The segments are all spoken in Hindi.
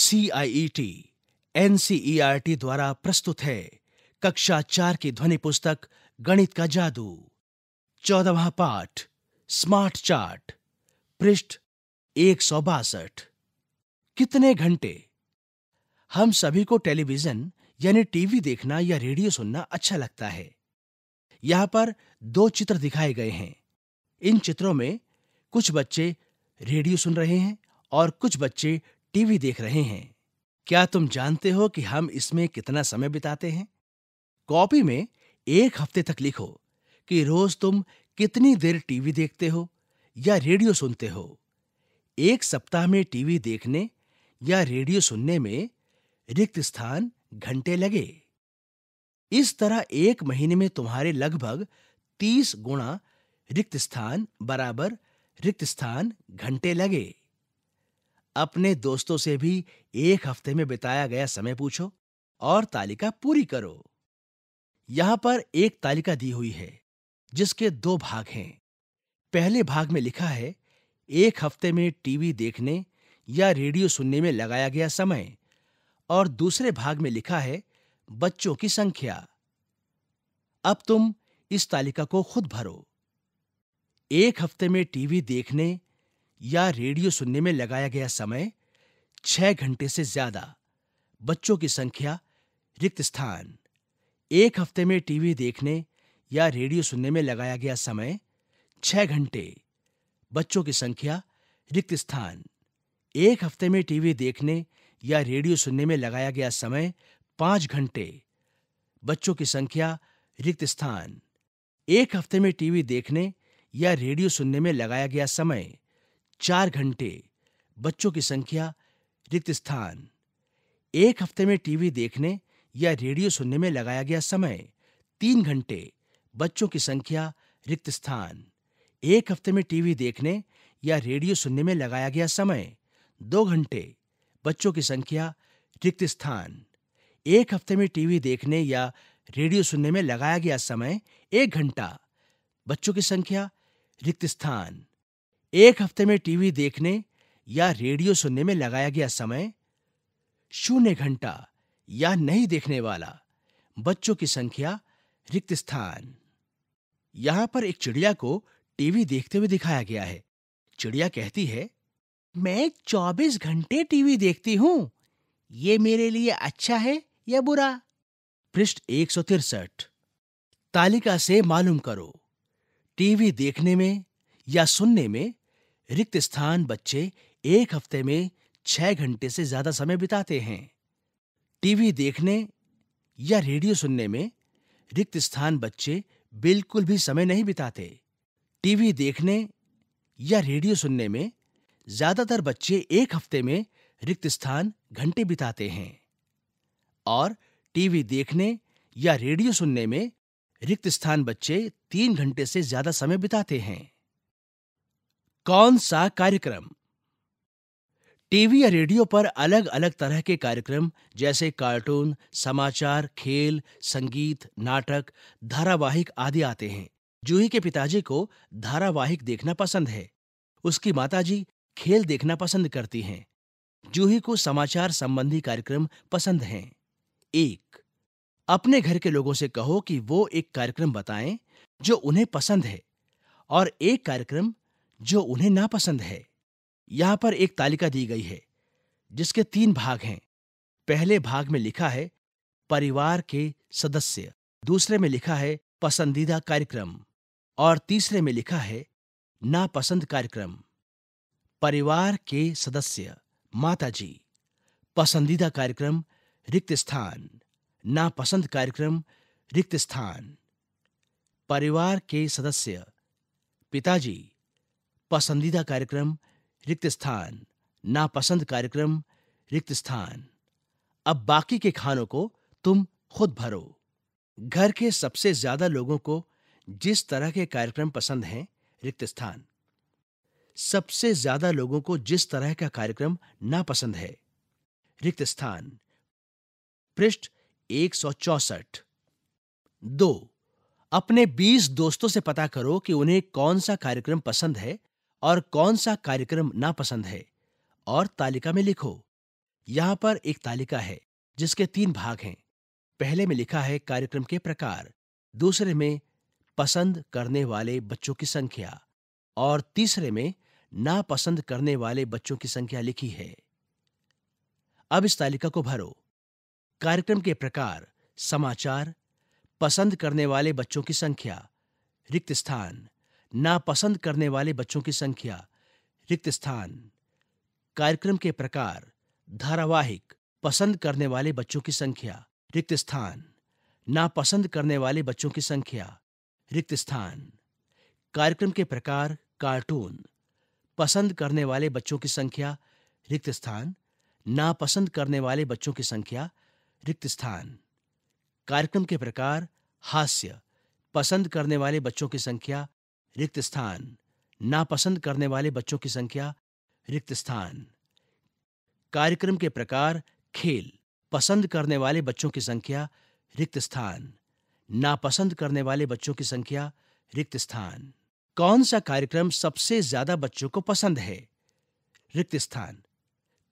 सीआईईटी एनसीईआरटी e e द्वारा प्रस्तुत है कक्षा चार की ध्वनि पुस्तक गणित का जादू चौदहवा पाठ स्मार्ट चार्ट पृष्ठ एक सौ बासठ कितने घंटे हम सभी को टेलीविजन यानी टीवी देखना या रेडियो सुनना अच्छा लगता है यहां पर दो चित्र दिखाए गए हैं इन चित्रों में कुछ बच्चे रेडियो सुन रहे हैं और कुछ बच्चे टीवी देख रहे हैं क्या तुम जानते हो कि हम इसमें कितना समय बिताते हैं कॉपी में एक हफ्ते तक लिखो कि रोज तुम कितनी देर टीवी देखते हो या रेडियो सुनते हो एक सप्ताह में टीवी देखने या रेडियो सुनने में रिक्त स्थान घंटे लगे इस तरह एक महीने में तुम्हारे लगभग तीस गुणा रिक्त स्थान बराबर रिक्त स्थान घंटे लगे अपने दोस्तों से भी एक हफ्ते में बिताया गया समय पूछो और तालिका पूरी करो यहां पर एक तालिका दी हुई है जिसके दो भाग हैं पहले भाग में लिखा है एक हफ्ते में टीवी देखने या रेडियो सुनने में लगाया गया समय और दूसरे भाग में लिखा है बच्चों की संख्या अब तुम इस तालिका को खुद भरो एक हफ्ते में टीवी देखने या रेडियो सुनने में लगाया गया समय छह घंटे से ज्यादा बच्चों की संख्या रिक्त स्थान एक हफ्ते में टीवी देखने या रेडियो सुनने में लगाया गया समय छह घंटे बच्चों की संख्या रिक्त स्थान एक हफ्ते में टीवी देखने या रेडियो सुनने में लगाया गया समय पांच घंटे बच्चों की संख्या रिक्त स्थान एक हफ्ते में टीवी देखने या रेडियो सुनने में लगाया गया समय चार घंटे बच्चों की संख्या रिक्त स्थान एक हफ्ते में टीवी देखने या रेडियो सुनने में लगाया गया समय तीन घंटे बच्चों की संख्या रिक्त स्थान एक हफ्ते में टीवी देखने या रेडियो सुनने में लगाया गया समय दो घंटे बच्चों की संख्या रिक्त स्थान एक हफ्ते में टीवी देखने या रेडियो सुनने में लगाया गया समय एक घंटा बच्चों की संख्या रिक्त स्थान एक हफ्ते में टीवी देखने या रेडियो सुनने में लगाया गया समय शून्य घंटा या नहीं देखने वाला बच्चों की संख्या रिक्त स्थान यहां पर एक चिड़िया को टीवी देखते हुए दिखाया गया है चिड़िया कहती है मैं 24 घंटे टीवी देखती हूं ये मेरे लिए अच्छा है या बुरा पृष्ठ एक तालिका से मालूम करो टीवी देखने में या सुनने में रिक्त स्थान बच्चे एक हफ्ते में छह घंटे से ज्यादा समय बिताते हैं टीवी देखने या रेडियो सुनने में रिक्त स्थान बच्चे बिल्कुल भी समय नहीं बिताते टीवी देखने या रेडियो सुनने में ज्यादातर बच्चे एक हफ्ते में रिक्त स्थान घंटे बिताते हैं और टीवी देखने या रेडियो सुनने में रिक्त स्थान बच्चे तीन घंटे से ज्यादा समय बिताते हैं कौन सा कार्यक्रम टीवी या रेडियो पर अलग अलग तरह के कार्यक्रम जैसे कार्टून समाचार खेल संगीत नाटक धारावाहिक आदि आते हैं जूही के पिताजी को धारावाहिक देखना पसंद है उसकी माताजी खेल देखना पसंद करती हैं जूही को समाचार संबंधी कार्यक्रम पसंद हैं एक अपने घर के लोगों से कहो कि वो एक कार्यक्रम बताएं जो उन्हें पसंद है और एक कार्यक्रम जो उन्हें नापसंद है यहां पर एक तालिका दी गई है जिसके तीन भाग हैं पहले भाग में लिखा है परिवार के सदस्य दूसरे में लिखा है पसंदीदा कार्यक्रम और तीसरे में लिखा है नापसंद कार्यक्रम परिवार के सदस्य माताजी पसंदीदा कार्यक्रम रिक्त स्थान नापसंद कार्यक्रम रिक्त स्थान परिवार के सदस्य पिताजी पसंदीदा कार्यक्रम रिक्त स्थान नापसंद कार्यक्रम रिक्त स्थान अब बाकी के खानों को तुम खुद भरो घर के सबसे ज्यादा लोगों को जिस तरह के कार्यक्रम पसंद हैं रिक्त स्थान सबसे ज्यादा लोगों को जिस तरह का कार्यक्रम नापसंद है रिक्त स्थान पृष्ठ एक सौ चौसठ दो अपने बीस दोस्तों से पता करो कि उन्हें कौन सा कार्यक्रम पसंद है और कौन सा कार्यक्रम नापसंद है और तालिका में लिखो यहां पर एक तालिका है जिसके तीन भाग हैं पहले में लिखा है कार्यक्रम के प्रकार दूसरे में पसंद करने वाले बच्चों की संख्या और तीसरे में नापसंद करने वाले बच्चों की संख्या लिखी है अब इस तालिका को भरो कार्यक्रम के प्रकार समाचार पसंद करने वाले बच्चों की संख्या रिक्त स्थान नापसंद करने वाले बच्चों की संख्या रिक्त स्थान कार्यक्रम के प्रकार धारावाहिक पसंद करने वाले बच्चों की संख्या रिक्त स्थान नापसंद करने वाले बच्चों की संख्या रिक्त स्थान कार्यक्रम के प्रकार कार्टून पसंद करने वाले बच्चों की संख्या रिक्त स्थान नापसंद करने वाले बच्चों की संख्या रिक्त स्थान कार्यक्रम के प्रकार हास्य पसंद करने वाले बच्चों की संख्या रिक्त स्थान नापसंद करने वाले बच्चों की संख्या रिक्त स्थान कार्यक्रम के प्रकार खेल पसंद करने वाले बच्चों की संख्या रिक्त स्थान नापसंद करने वाले बच्चों की संख्या रिक्त स्थान कौन सा कार्यक्रम सबसे ज्यादा बच्चों को पसंद है रिक्त स्थान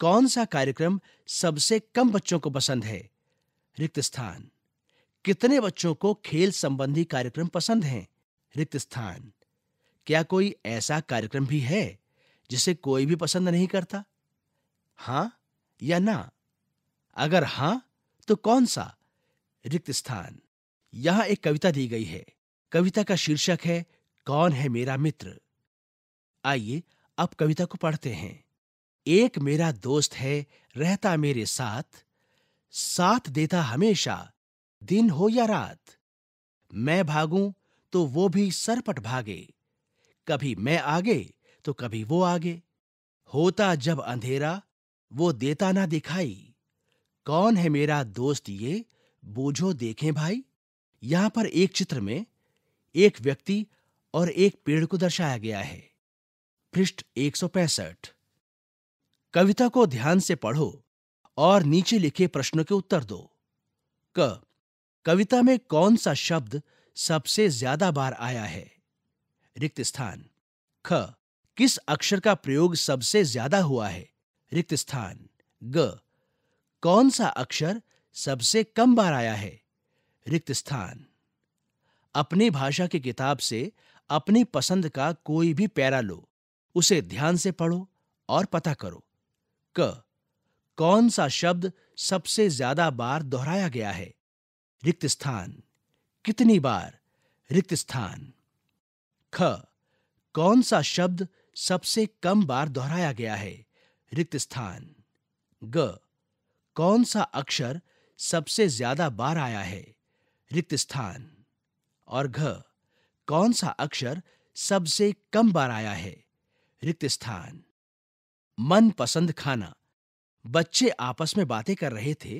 कौन सा कार्यक्रम सबसे कम बच्चों को पसंद है रिक्त स्थान कितने बच्चों को खेल संबंधी कार्यक्रम पसंद हैं रिक्त स्थान क्या कोई ऐसा कार्यक्रम भी है जिसे कोई भी पसंद नहीं करता हां या ना अगर हां तो कौन सा रिक्त स्थान यहां एक कविता दी गई है कविता का शीर्षक है कौन है मेरा मित्र आइए अब कविता को पढ़ते हैं एक मेरा दोस्त है रहता मेरे साथ साथ देता हमेशा दिन हो या रात मैं भागूं तो वो भी सरपट भागे कभी मैं आगे तो कभी वो आगे होता जब अंधेरा वो देता ना दिखाई कौन है मेरा दोस्त ये बोझो देखें भाई यहां पर एक चित्र में एक व्यक्ति और एक पेड़ को दर्शाया गया है पृष्ठ एक कविता को ध्यान से पढ़ो और नीचे लिखे प्रश्नों के उत्तर दो क कविता में कौन सा शब्द सबसे ज्यादा बार आया है रिक्त स्थान ख किस अक्षर का प्रयोग सबसे ज्यादा हुआ है रिक्त स्थान ग कौन सा अक्षर सबसे कम बार आया है रिक्त स्थान अपनी भाषा की किताब से अपनी पसंद का कोई भी पैरा लो उसे ध्यान से पढ़ो और पता करो क कौन सा शब्द सबसे ज्यादा बार दोहराया गया है रिक्त स्थान कितनी बार रिक्त स्थान ख कौन सा शब्द सबसे कम बार दोहराया गया है रिक्त स्थान ग कौन सा अक्षर सबसे ज्यादा बार आया है रिक्त स्थान और घ कौन सा अक्षर सबसे कम बार आया है रिक्त स्थान मन पसंद खाना बच्चे आपस में बातें कर रहे थे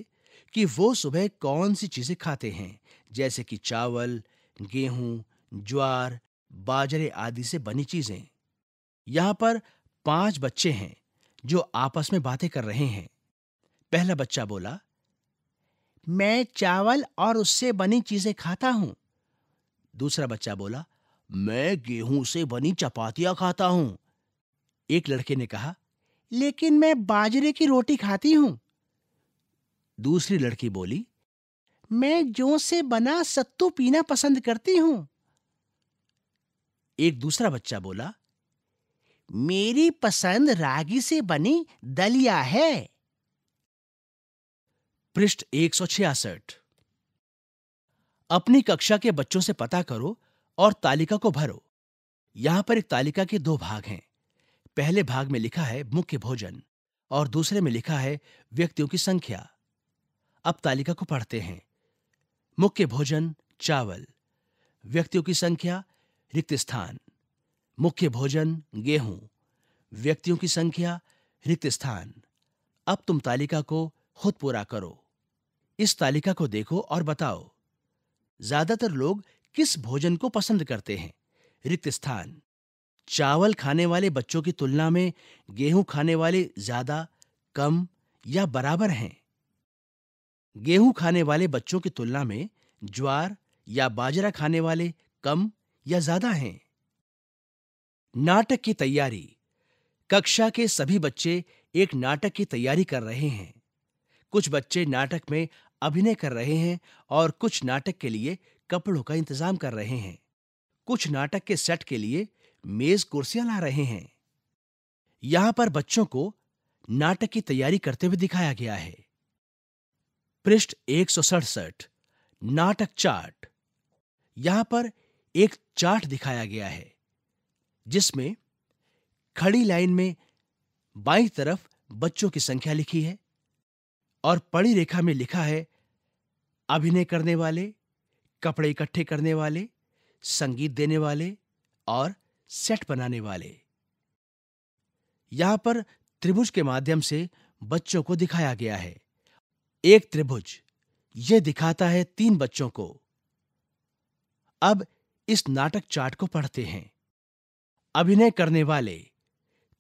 कि वो सुबह कौन सी चीजें खाते हैं जैसे कि चावल गेहूं ज्वार बाजरे आदि से बनी चीजें यहां पर पांच बच्चे हैं जो आपस में बातें कर रहे हैं पहला बच्चा बोला मैं चावल और उससे बनी चीजें खाता हूं दूसरा बच्चा बोला मैं गेहूं से बनी चपातियां खाता हूं एक लड़के ने कहा लेकिन मैं बाजरे की रोटी खाती हूं दूसरी लड़की बोली मैं जौ से बना सत्तू पीना पसंद करती हूं एक दूसरा बच्चा बोला मेरी पसंद रागी से बनी दलिया है पृष्ठ एक सौ छियासठ अपनी कक्षा के बच्चों से पता करो और तालिका को भरो यहां पर एक तालिका के दो भाग हैं पहले भाग में लिखा है मुख्य भोजन और दूसरे में लिखा है व्यक्तियों की संख्या अब तालिका को पढ़ते हैं मुख्य भोजन चावल व्यक्तियों की संख्या रिक्त स्थान मुख्य भोजन गेहूं व्यक्तियों की संख्या रिक्त स्थान अब तुम तालिका को खुद पूरा करो इस तालिका को देखो और बताओ ज्यादातर लोग किस भोजन को पसंद करते हैं रिक्त स्थान चावल खाने वाले बच्चों की तुलना में गेहूं खाने वाले ज्यादा कम या बराबर हैं गेहूं खाने वाले बच्चों की तुलना में ज्वार या बाजरा खाने वाले कम या ज्यादा हैं नाटक की तैयारी कक्षा के सभी बच्चे एक नाटक की तैयारी कर रहे हैं कुछ बच्चे नाटक में अभिनय कर रहे हैं और कुछ नाटक के लिए कपड़ों का इंतजाम कर रहे हैं कुछ नाटक के सेट के लिए मेज कुर्सियां ला रहे हैं यहां पर बच्चों को नाटक की तैयारी करते हुए दिखाया गया है पृष्ठ एक नाटक चार्ट यहां पर एक चार्ट दिखाया गया है जिसमें खड़ी लाइन में बाई तरफ बच्चों की संख्या लिखी है और पड़ी रेखा में लिखा है अभिनय करने वाले कपड़े इकट्ठे करने वाले संगीत देने वाले और सेट बनाने वाले यहां पर त्रिभुज के माध्यम से बच्चों को दिखाया गया है एक त्रिभुज यह दिखाता है तीन बच्चों को अब इस नाटक चार्ट को पढ़ते हैं अभिनय करने वाले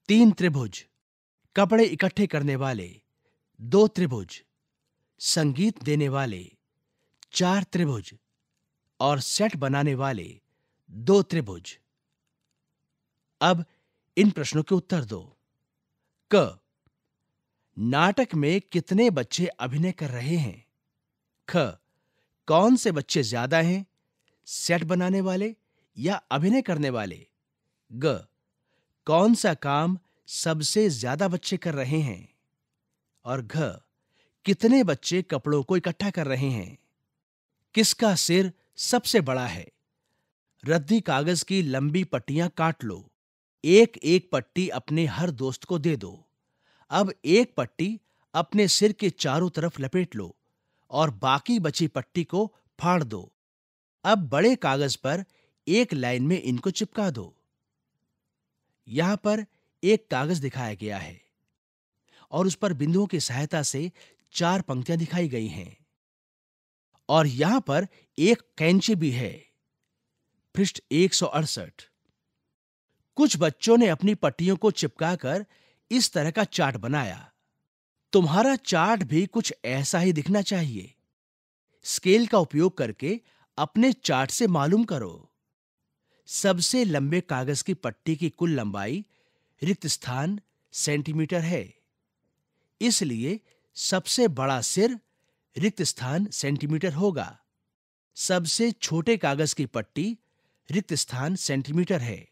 तीन त्रिभुज कपड़े इकट्ठे करने वाले दो त्रिभुज संगीत देने वाले चार त्रिभुज और सेट बनाने वाले दो त्रिभुज अब इन प्रश्नों के उत्तर दो क नाटक में कितने बच्चे अभिनय कर रहे हैं ख कौन से बच्चे ज्यादा हैं सेट बनाने वाले या अभिनय करने वाले ग कौन सा काम सबसे ज्यादा बच्चे कर रहे हैं और घ कितने बच्चे कपड़ों को इकट्ठा कर रहे हैं किसका सिर सबसे बड़ा है रद्दी कागज की लंबी पट्टियां काट लो एक एक पट्टी अपने हर दोस्त को दे दो अब एक पट्टी अपने सिर के चारों तरफ लपेट लो और बाकी बची पट्टी को फाड़ दो अब बड़े कागज पर एक लाइन में इनको चिपका दो यहां पर एक कागज दिखाया गया है और उस पर बिंदुओं की सहायता से चार पंक्तियां दिखाई गई हैं और यहां पर एक कैंची भी है पृष्ठ एक कुछ बच्चों ने अपनी पट्टियों को चिपकाकर इस तरह का चार्ट बनाया तुम्हारा चार्ट भी कुछ ऐसा ही दिखना चाहिए स्केल का उपयोग करके अपने चार्ट से मालूम करो सबसे लंबे कागज की पट्टी की कुल लंबाई रिक्त स्थान सेंटीमीटर है इसलिए सबसे बड़ा सिर रिक्त स्थान सेंटीमीटर होगा सबसे छोटे कागज की पट्टी रिक्त स्थान सेंटीमीटर है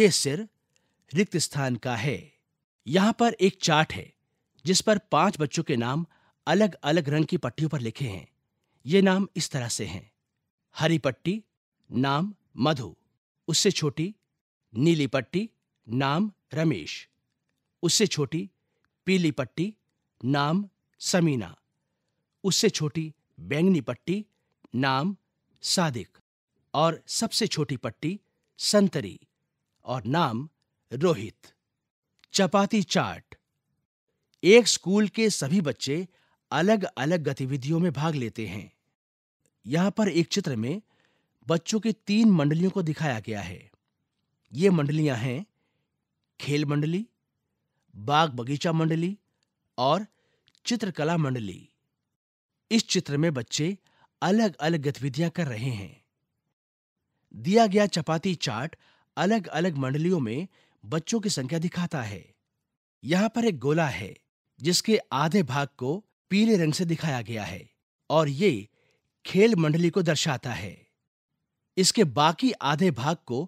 यह सिर रिक्त स्थान का है यहां पर एक चार्ट है जिस पर पांच बच्चों के नाम अलग अलग रंग की पट्टियों पर लिखे हैं ये नाम इस तरह से हैं हरी पट्टी नाम मधु उससे छोटी नीली पट्टी नाम रमेश उससे छोटी पीली पट्टी नाम समीना उससे छोटी बैंगनी पट्टी नाम सादिक और सबसे छोटी पट्टी संतरी और नाम रोहित चपाती चाट एक स्कूल के सभी बच्चे अलग अलग गतिविधियों में भाग लेते हैं यहां पर एक चित्र में बच्चों की तीन मंडलियों को दिखाया गया है ये मंडलियां हैं खेल मंडली बाग बगीचा मंडली और चित्रकला मंडली इस चित्र में बच्चे अलग अलग गतिविधियां कर रहे हैं दिया गया चपाती चार्ट अलग अलग मंडलियों में बच्चों की संख्या दिखाता है यहां पर एक गोला है जिसके आधे भाग को पीले रंग से दिखाया गया है और ये खेल मंडली को दर्शाता है इसके बाकी आधे भाग को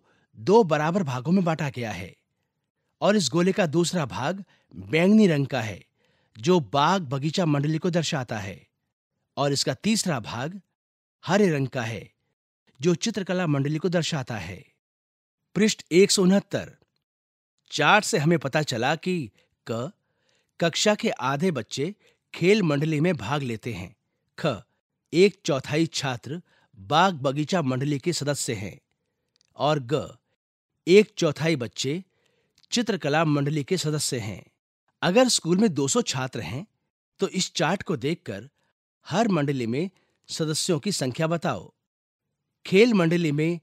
दो बराबर भागों में बांटा गया है और इस गोले का दूसरा भाग बैंगनी रंग का है जो बाग बगीचा मंडली को दर्शाता है और इसका तीसरा भाग हरे रंग का है जो चित्रकला मंडली को दर्शाता है पृष्ठ एक सौ उनहत्तर चार्ट से हमें पता चला कि क कक्षा के आधे बच्चे खेल मंडली में भाग लेते हैं ख एक चौथाई छात्र बाग बगीचा मंडली के सदस्य हैं और ग एक चौथाई बच्चे चित्रकला मंडली के सदस्य हैं अगर स्कूल में 200 छात्र हैं तो इस चार्ट को देखकर हर मंडली में सदस्यों की संख्या बताओ खेल मंडली में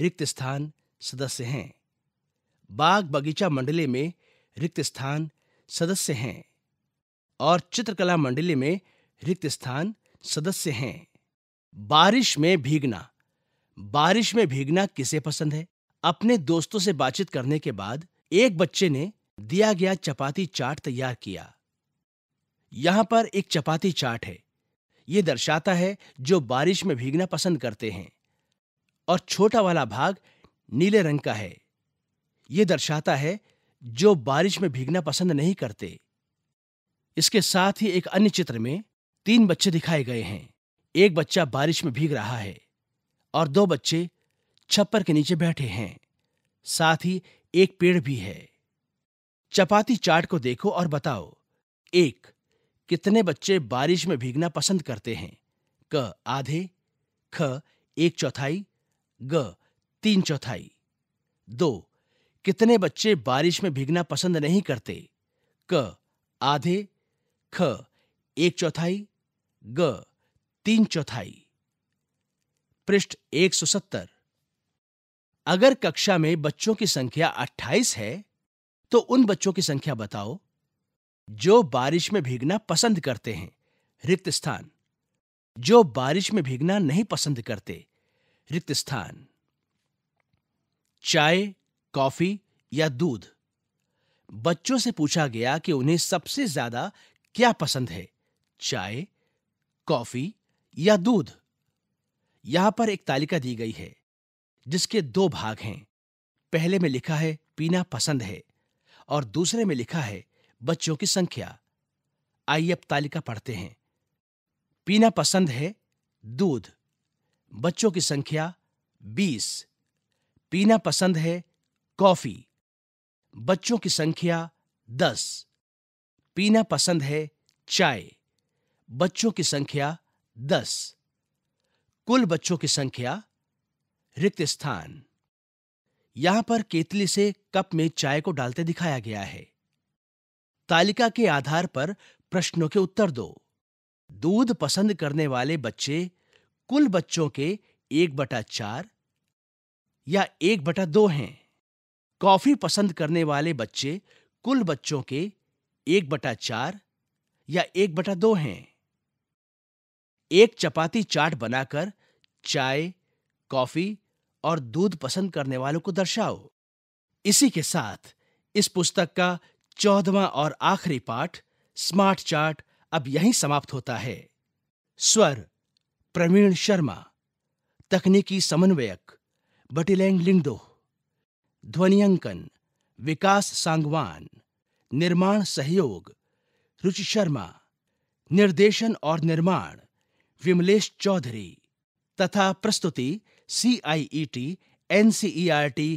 रिक्त स्थान सदस्य हैं बाग बगीचा मंडली में रिक्त स्थान सदस्य हैं और चित्रकला मंडली में रिक्त स्थान सदस्य हैं बारिश में भीगना बारिश में भीगना किसे पसंद है अपने दोस्तों से बातचीत करने के बाद एक बच्चे ने दिया गया चपाती चाट तैयार किया यहां पर एक चपाती चाट है यह दर्शाता है जो बारिश में भीगना पसंद करते हैं और छोटा वाला भाग नीले रंग का है यह दर्शाता है जो बारिश में भीगना पसंद नहीं करते इसके साथ ही एक अन्य चित्र में तीन बच्चे दिखाए गए हैं एक बच्चा बारिश में भीग रहा है और दो बच्चे छप्पर के नीचे बैठे हैं साथ ही एक पेड़ भी है चपाती चाट को देखो और बताओ एक कितने बच्चे बारिश में भीगना पसंद करते हैं क आधे ख एक चौथाई ग तीन चौथाई दो कितने बच्चे बारिश में भीगना पसंद नहीं करते क आधे ख एक चौथाई ग तीन चौथाई पृष्ठ 170 अगर कक्षा में बच्चों की संख्या 28 है तो उन बच्चों की संख्या बताओ जो बारिश में भीगना पसंद करते हैं रिक्त स्थान जो बारिश में भीगना नहीं पसंद करते रिक्त स्थान चाय कॉफी या दूध बच्चों से पूछा गया कि उन्हें सबसे ज्यादा क्या पसंद है चाय कॉफी या दूध यहां पर एक तालिका दी गई है जिसके दो भाग हैं पहले में लिखा है पीना पसंद है और दूसरे में लिखा है बच्चों की संख्या आइए अब तालिका पढ़ते हैं पीना पसंद है दूध बच्चों की संख्या बीस पीना पसंद है कॉफी बच्चों की संख्या दस पीना पसंद है चाय बच्चों की संख्या दस कुल बच्चों की संख्या रिक्त स्थान यहां पर केतली से कप में चाय को डालते दिखाया गया है तालिका के आधार पर प्रश्नों के उत्तर दो दूध पसंद करने वाले बच्चे कुल बच्चों के एक बटा चार या एक बटा दो हैं कॉफी पसंद करने वाले बच्चे कुल बच्चों के एक बटा चार या एक बटा दो हैं एक चपाती चाट बनाकर चाय कॉफी और दूध पसंद करने वालों को दर्शाओ इसी के साथ इस पुस्तक का चौदवा और आखिरी पाठ स्मार्ट चार्ट अब यहीं समाप्त होता है स्वर प्रवीण शर्मा तकनीकी समन्वयक बटिलेंग लिंगडो ध्वनियांकन विकास सांगवान निर्माण सहयोग रुचि शर्मा निर्देशन और निर्माण विमलेश चौधरी तथा प्रस्तुति C I E T N T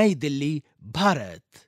Nai Delhi Bharat